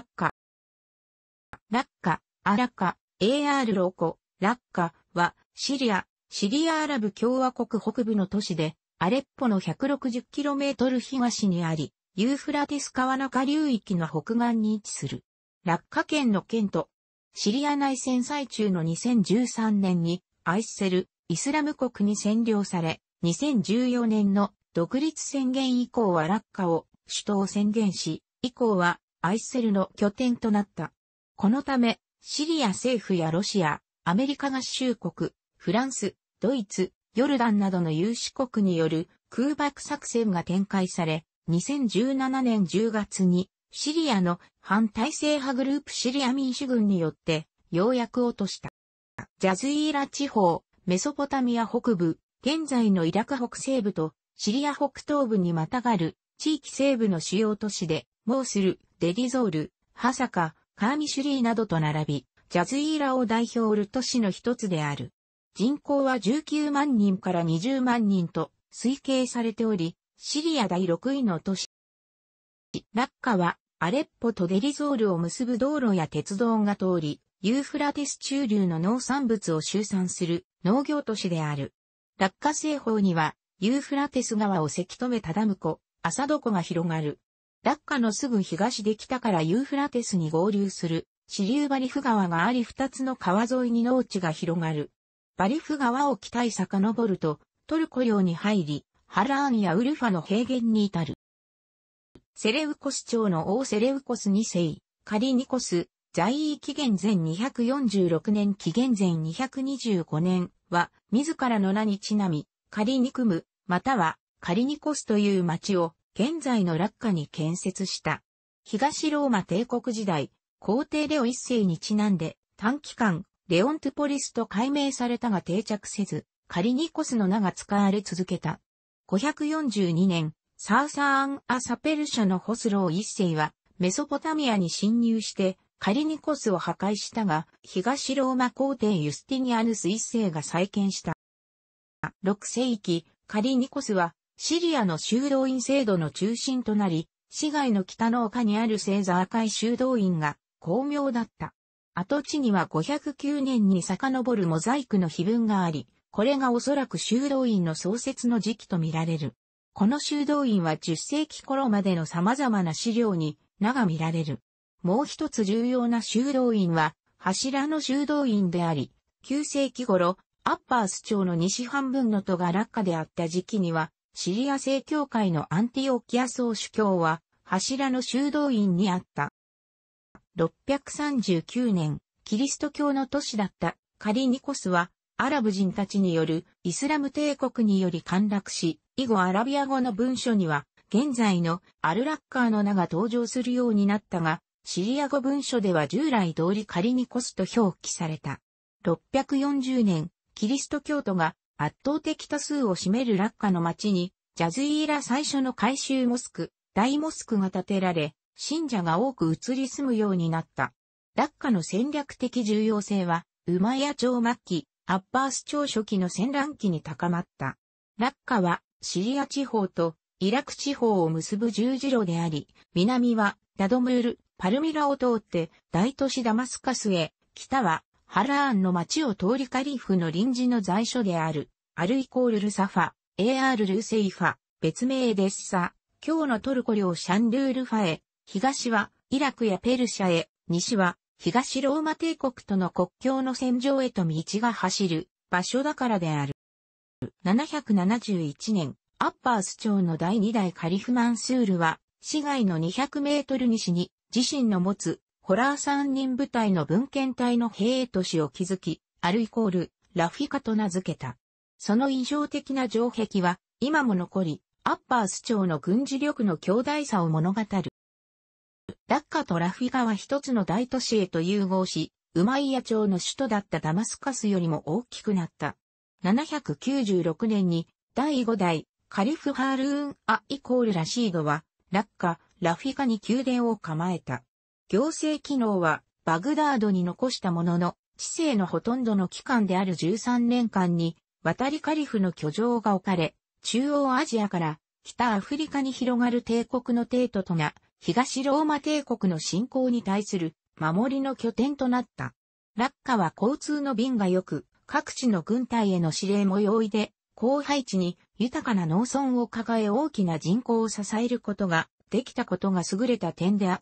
落下。落下、アラカ、AR ロコ、落下は、シリア、シリアアラブ共和国北部の都市で、アレッポの 160km 東にあり、ユーフラティス川中流域の北岸に位置する。落下県の県と、シリア内戦最中の2013年に、アイセル、イスラム国に占領され、2014年の独立宣言以降は落下を首都を宣言し、以降はアイセルの拠点となった。このため、シリア政府やロシア、アメリカ合衆国、フランス、ドイツ、ヨルダンなどの有志国による空爆作戦が展開され、2017年10月にシリアの反体制派グループシリア民主軍によってようやく落とした。ジャズイーラ地方、メソポタミア北部、現在のイラク北西部とシリア北東部にまたがる地域西部の主要都市で、モースル、デリゾール、ハサカ、カーミシュリーなどと並び、ジャズイーラを代表る都市の一つである。人口は19万人から20万人と推計されており、シリア第6位の都市。ラッカはアレッポとデリゾールを結ぶ道路や鉄道が通り、ユーフラテス中流の農産物を集散する農業都市である。落下西方にはユーフラテス川をせき止めたダム湖、アサド湖が広がる。ダッカのすぐ東で北からユーフラテスに合流する支流バリフ川があり二つの川沿いに農地が広がる。バリフ川を北へ遡るとトルコ領に入り、ハラーンやウルファの平原に至る。セレウコス町の王セレウコス2世、カリニコス、在位紀元前246年紀元前225年は、自らの名にちなみ、カリニクム、またはカリニコスという町を現在の落下に建設した。東ローマ帝国時代、皇帝レオ一世にちなんで、短期間、レオントゥポリスと改名されたが定着せず、カリニコスの名が使われ続けた。542年、サーサーン・ア・サペル社のホスロー一世は、メソポタミアに侵入して、カリニコスを破壊したが、東ローマ皇帝ユスティニアヌス一世が再建した。6世紀、カリニコスはシリアの修道院制度の中心となり、市街の北の丘にある星座赤い修道院が巧妙だった。跡地には509年に遡るモザイクの碑文があり、これがおそらく修道院の創設の時期とみられる。この修道院は10世紀頃までの様々な資料に名が見られる。もう一つ重要な修道院は柱の修道院であり、9世紀頃、アッパース町の西半分の都が落下であった時期には、シリア正教会のアンティオキア総主教は、柱の修道院にあった。639年、キリスト教の都市だったカリニコスは、アラブ人たちによるイスラム帝国により陥落し、以後アラビア語の文書には、現在のアルラッカーの名が登場するようになったが、シリア語文書では従来通りカリニコスと表記された。640年、キリスト教徒が圧倒的多数を占める落下の町に、ジャズイーラ最初の改修モスク、大モスクが建てられ、信者が多く移り住むようになった。落下の戦略的重要性は、馬屋朝末期、アッバース朝初期の戦乱期に高まった。落下は、シリア地方とイラク地方を結ぶ十字路であり、南はダドムール、パルミラを通って大都市ダマスカスへ、北はハラーンの町を通りカリフの臨時の在所である、アルイコールルサファ、AR ルルセイファ、別名デッサ、今日のトルコ領シャンルールファへ、東はイラクやペルシャへ、西は東ローマ帝国との国境の戦場へと道が走る場所だからである。771年、アッパース町の第2代カリフマンスールは、市街の200メートル西に自身の持つホラー三人部隊の文献隊の兵衛都市を築き、あるイコール、ラフィカと名付けた。その異常的な城壁は、今も残り、アッパース町の軍事力の強大さを物語る。ダッカとラフィカは一つの大都市へと融合し、ウマイヤ町の首都だったダマスカスよりも大きくなった。796年に第5代カリフ・ハールーン・ア・イコール・ラシードは、ラッカ、ラフィカに宮殿を構えた。行政機能はバグダードに残したものの、知性のほとんどの期間である13年間に、渡りカリフの居城が置かれ、中央アジアから北アフリカに広がる帝国の帝都とな、東ローマ帝国の侵攻に対する守りの拠点となった。落下は交通の便が良く、各地の軍隊への指令も容易で、荒廃地に豊かな農村を抱え大きな人口を支えることができたことが優れた点であっ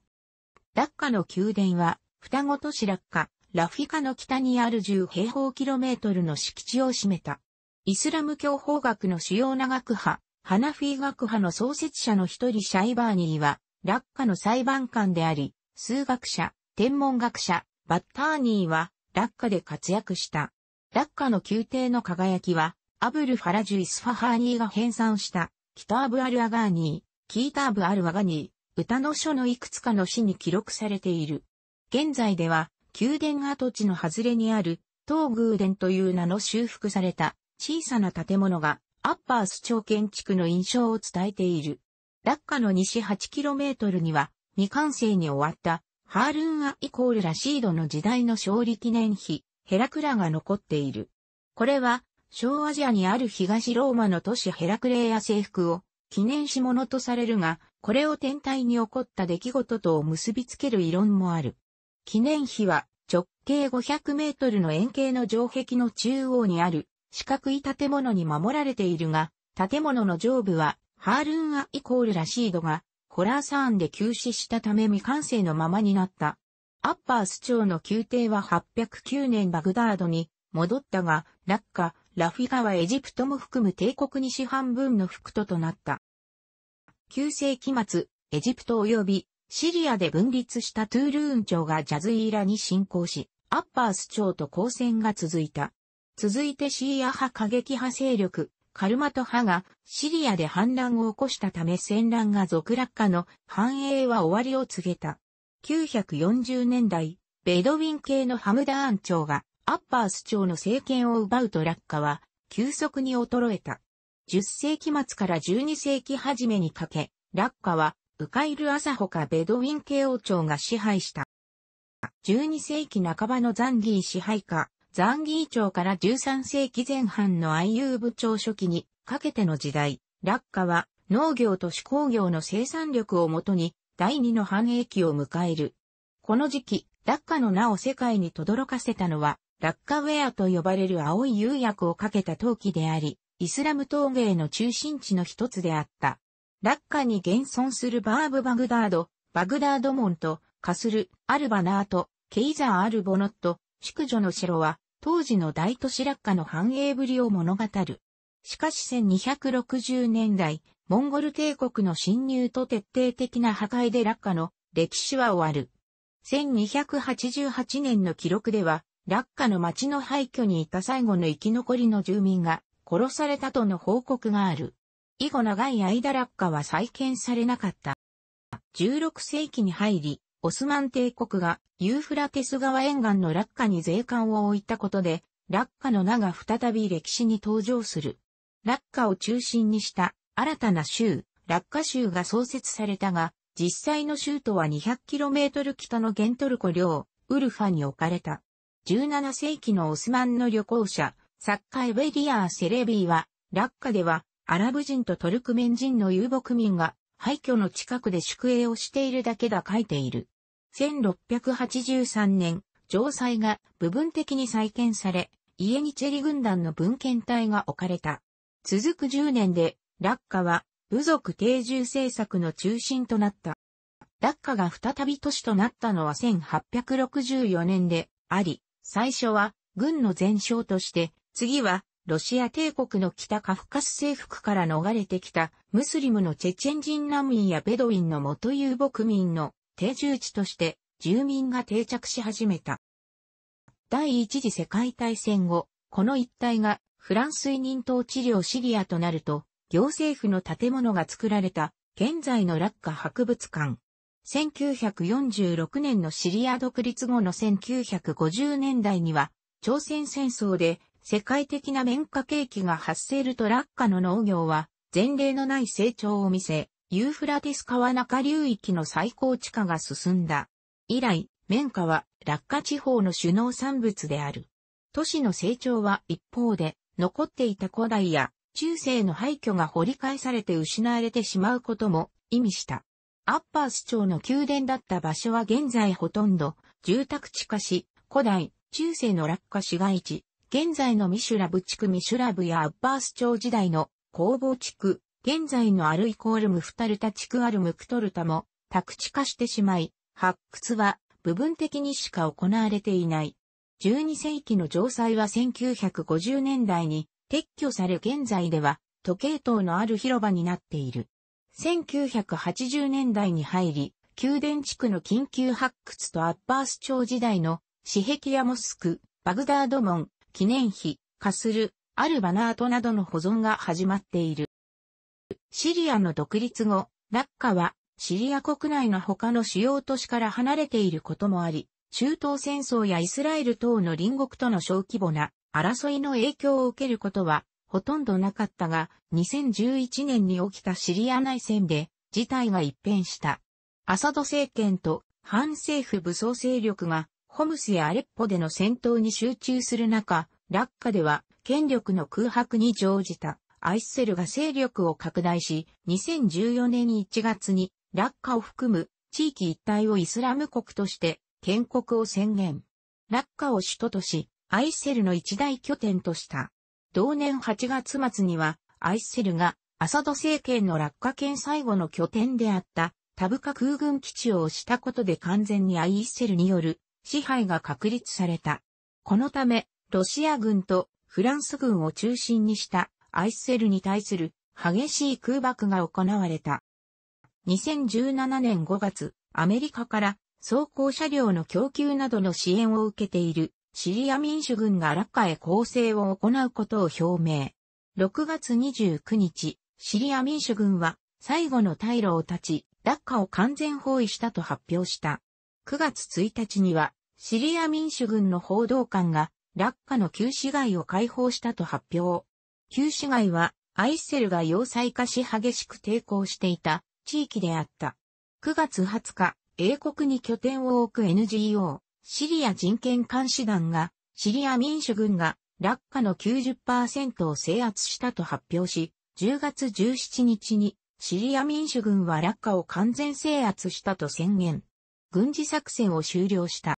ラッカの宮殿は、双子都市ラッカ、ラフィカの北にある10平方キロメートルの敷地を占めた。イスラム教法学の主要な学派、ハナフィー学派の創設者の一人シャイバーニーは、ラッカの裁判官であり、数学者、天文学者、バッターニーは、ラッカで活躍した。ラッカの宮廷の輝きは、アブル・ファラジュ・イスファハーニーが編纂した、キターブ・アル・アガーニー、キーターブ・アル・アガニ歌の書のいくつかの詩に記録されている。現在では、宮殿跡地の外れにある、東宮殿という名の修復された小さな建物が、アッパース長建築の印象を伝えている。落下の西 8km には、未完成に終わった、ハールンアイコールラシードの時代の勝利記念碑、ヘラクラが残っている。これは、小アジアにある東ローマの都市ヘラクレイア征服を記念し物とされるが、これを天体に起こった出来事とを結びつける異論もある。記念碑は直径500メートルの円形の城壁の中央にある四角い建物に守られているが、建物の上部はハールン・ア・イコール・ラシードがホラーサーンで休止したため未完成のままになった。アッパース町の宮廷は809年バグダードに戻ったが、落下、ラフィガはエジプトも含む帝国西半分の副都となった。9世紀末、エジプト及びシリアで分立したトゥールーン朝がジャズイーラに侵攻し、アッパース朝と交戦が続いた。続いてシーア派過激派勢力、カルマト派がシリアで反乱を起こしたため戦乱が続落下の繁栄は終わりを告げた。940年代、ベドウィン系のハムダーン朝がアッパース朝の政権を奪うと落下は急速に衰えた。10世紀末から12世紀初めにかけ、ラッカは、ウカイル・朝ほかベドウィン系王朝が支配した。12世紀半ばのザンギー支配下、ザンギー朝から13世紀前半のアイユーブ朝初期にかけての時代、ラッカは農業と手工業の生産力をもとに第二の繁栄期を迎える。この時期、ラッカの名を世界に轟かせたのは、ラッカウェアと呼ばれる青い釉薬をかけた陶器であり、イスラム陶芸の中心地の一つであった。ラッカに現存するバーブ・バグダード、バグダード門と、カスル、アルバナート、ケイザー・アルボノット、宿女の城は、当時の大都市ラッカの繁栄ぶりを物語る。しかし1260年代、モンゴル帝国の侵入と徹底的な破壊でラッカの歴史は終わる。1288年の記録では、ラッカの町の廃墟にいた最後の生き残りの住民が、殺されたとの報告がある。以後長い間落下は再建されなかった。16世紀に入り、オスマン帝国がユーフラテス川沿岸の落下に税関を置いたことで、落下の名が再び歴史に登場する。落下を中心にした新たな州、落下州が創設されたが、実際の州都は 200km 北のゲントルコ領、ウルファに置かれた。17世紀のオスマンの旅行者、作家エベリアー・セレビーは、落下では、アラブ人とトルクメン人の遊牧民が、廃墟の近くで宿営をしているだけだ書いている。1683年、城塞が部分的に再建され、イエニチェリ軍団の文献隊が置かれた。続く10年で、落下は部族定住政策の中心となった。落下が再び都市となったのは1864年であり、最初は軍の前哨として次は、ロシア帝国の北カフカス征服から逃れてきたムスリムのチェチェン人難民やベドウィンの元遊牧民の定住地として住民が定着し始めた。第一次世界大戦後、この一帯がフランス委任統治領シリアとなると、行政府の建物が作られた現在の落下博物館。1946年のシリア独立後の1950年代には、朝鮮戦争で世界的な綿花景気が発生ると落下の農業は前例のない成長を見せ、ユーフラティス川中流域の最高地価が進んだ。以来、綿花は落下地方の首脳産物である。都市の成長は一方で、残っていた古代や中世の廃墟が掘り返されて失われてしまうことも意味した。アッパース町の宮殿だった場所は現在ほとんど住宅地化し、古代、中世の落下市街地、現在のミシュラブ地区ミシュラブやアッバース町時代の工房地区、現在のアルイコールムフタルタ地区アルムクトルタも宅地化してしまい、発掘は部分的にしか行われていない。12世紀の城塞は1950年代に撤去され現在では時計塔のある広場になっている。1980年代に入り、宮殿地区の緊急発掘とアッバース町時代の私壁やモスク、バグダード門、記念碑、化する、アルバナートなどの保存が始まっている。シリアの独立後、ラッカはシリア国内の他の主要都市から離れていることもあり、中東戦争やイスラエル等の隣国との小規模な争いの影響を受けることはほとんどなかったが、2011年に起きたシリア内戦で事態が一変した。アサド政権と反政府武装勢力がホムスやアレッポでの戦闘に集中する中、ラッカでは権力の空白に乗じたアイスセルが勢力を拡大し、2014年1月にラッカを含む地域一帯をイスラム国として建国を宣言。ラッカを首都とし、アイスセルの一大拠点とした。同年8月末には、アイスセルがアサド政権の落下圏最後の拠点であったタブカ空軍基地を押したことで完全にアイッセルによる支配が確立された。このため、ロシア軍とフランス軍を中心にしたアイスセルに対する激しい空爆が行われた。2017年5月、アメリカから装甲車両の供給などの支援を受けているシリア民主軍がラッカへ攻勢を行うことを表明。6月29日、シリア民主軍は最後の退路を断ち、ラッカを完全包囲したと発表した。9月1日にはシリア民主軍の報道官が、落下の旧市街を解放したと発表。旧市街は、アイセルが要塞化し激しく抵抗していた地域であった。9月20日、英国に拠点を置く NGO、シリア人権監視団が、シリア民主軍が、落下の90%を制圧したと発表し、10月17日にシリア民主軍は落下を完全制圧したと宣言。軍事作戦を終了した。